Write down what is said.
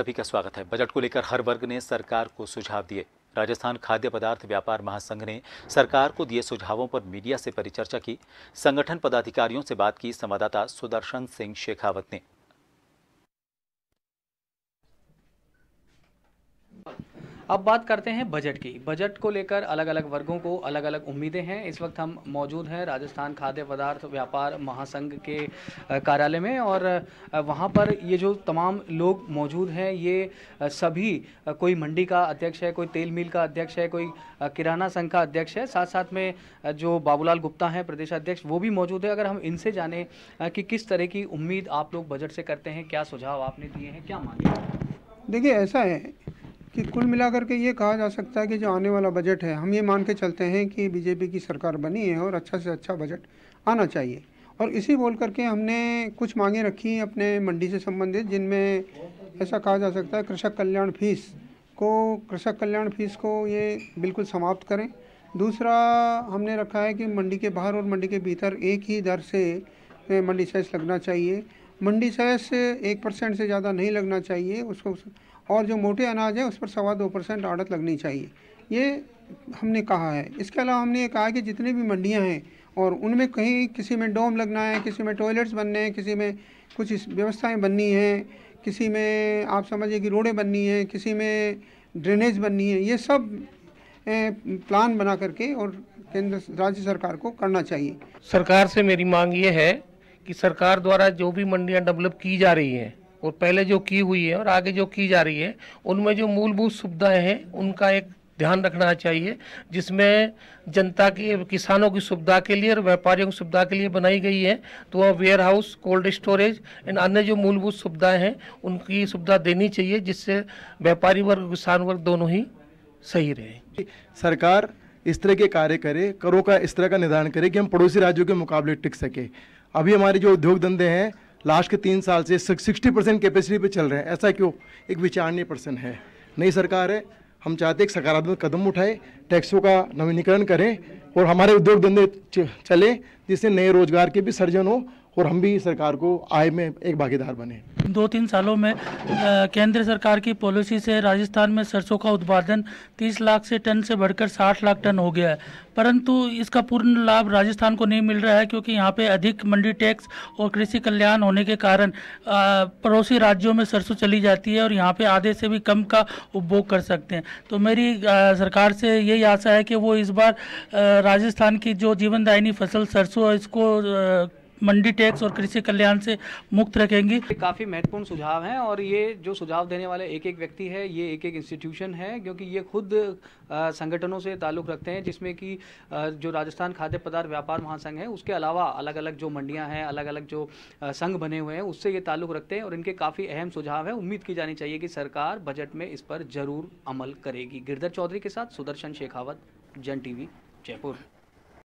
सभी का स्वागत है बजट को लेकर हर वर्ग ने सरकार को सुझाव दिए राजस्थान खाद्य पदार्थ व्यापार महासंघ ने सरकार को दिए सुझावों पर मीडिया से परिचर्चा की संगठन पदाधिकारियों से बात की संवाददाता सुदर्शन सिंह शेखावत ने अब बात करते हैं बजट की बजट को लेकर अलग अलग वर्गों को अलग अलग उम्मीदें हैं इस वक्त हम मौजूद हैं राजस्थान खाद्य पदार्थ व्यापार महासंघ के कार्यालय में और वहाँ पर ये जो तमाम लोग मौजूद हैं ये सभी कोई मंडी का अध्यक्ष है कोई तेल मिल का अध्यक्ष है कोई किराना संघ का अध्यक्ष है साथ साथ में जो बाबूलाल गुप्ता हैं प्रदेश अध्यक्ष वो भी मौजूद है अगर हम इनसे जाने कि किस तरह की उम्मीद आप लोग बजट से करते हैं क्या सुझाव आपने दिए हैं क्या मांगे देखिए ऐसा है कि कुल मिलाकर के ये कहा जा सकता है कि जो आने वाला बजट है हम ये मान के चलते हैं कि बीजेपी की सरकार बनी है और अच्छा से अच्छा बजट आना चाहिए और इसी बोल करके हमने कुछ मांगे रखी हैं अपने मंडी से संबंधित जिनमें ऐसा कहा जा सकता है कृषक कल्याण फीस को कृषक कल्याण फीस को ये बिल्कुल समाप्त करें दूसरा हमने रखा है कि मंडी के बाहर और मंडी के भीतर एक ही दर से मंडी सेस लगना चाहिए मंडी सेस एक परसेंट से ज़्यादा नहीं लगना चाहिए उसको और जो मोटे अनाज है उस पर सवा दो परसेंट आड़त लगनी चाहिए ये हमने कहा है इसके अलावा हमने ये कहा कि जितनी भी मंडियाँ हैं और उनमें कहीं किसी में डोम लगना है किसी में टॉयलेट्स बनने हैं किसी में कुछ व्यवस्थाएँ बननी हैं किसी में आप समझिए कि रोडें बननी हैं किसी में ड्रेनेज बननी है ये सब प्लान बना करके और केंद्र राज्य सरकार को करना चाहिए सरकार से मेरी मांग ये है कि सरकार द्वारा जो भी मंडियाँ डेवलप की जा रही हैं और पहले जो की हुई है और आगे जो की जा रही है उनमें जो मूलभूत सुविधाएं हैं उनका एक ध्यान रखना चाहिए जिसमें जनता की किसानों की सुविधा के लिए और व्यापारियों की सुविधा के लिए बनाई गई है तो वह वेयर हाउस कोल्ड स्टोरेज इन अन्य जो मूलभूत सुविधाएं हैं उनकी सुविधा देनी चाहिए जिससे व्यापारी वर्ग किसान वर्ग दोनों ही सही रहे सरकार इस तरह के कार्य करे करों का इस तरह का निर्धारण करे कि हम पड़ोसी राज्यों के मुकाबले टिक सके अभी हमारे जो उद्योग धंधे हैं लास्ट के तीन साल से सिक्सटी परसेंट कैपेसिटी पे चल रहे हैं ऐसा क्यों एक विचारणीय प्रश्न है नई सरकार है हम चाहते हैं सकारात्मक कदम उठाए टैक्सों का नवीनीकरण करें और हमारे उद्योग धंधे चले जिससे नए रोजगार के भी सर्जन हो और हम भी सरकार को आय में एक भागीदार बने दो तीन सालों में केंद्र सरकार की पॉलिसी से राजस्थान में सरसों का उत्पादन 30 लाख से टन से बढ़कर 60 लाख टन हो गया है परंतु इसका पूर्ण लाभ राजस्थान को नहीं मिल रहा है क्योंकि यहाँ पे अधिक मंडी टैक्स और कृषि कल्याण होने के कारण पड़ोसी राज्यों में सरसों चली जाती है और यहाँ पे आधे से भी कम का उपभोग कर सकते हैं तो मेरी सरकार से यही आशा है कि वो इस बार राजस्थान की जो जीवनदायिनी फसल सरसों इसको मंडी टैक्स और कृषि कल्याण से मुक्त रखेंगी काफ़ी महत्वपूर्ण सुझाव हैं और ये जो सुझाव देने वाले एक एक व्यक्ति है ये एक एक इंस्टीट्यूशन है क्योंकि ये खुद संगठनों से ताल्लुक़ रखते हैं जिसमें कि जो राजस्थान खाद्य पदार्थ व्यापार महासंघ है उसके अलावा अलग अलग जो मंडियाँ हैं अलग अलग जो संघ बने हुए हैं उससे ये ताल्लुक़ रखते हैं और इनके काफ़ी अहम सुझाव हैं उम्मीद की जानी चाहिए कि सरकार बजट में इस पर जरूर अमल करेगी गिरधर चौधरी के साथ सुदर्शन शेखावत जन टीवी जयपुर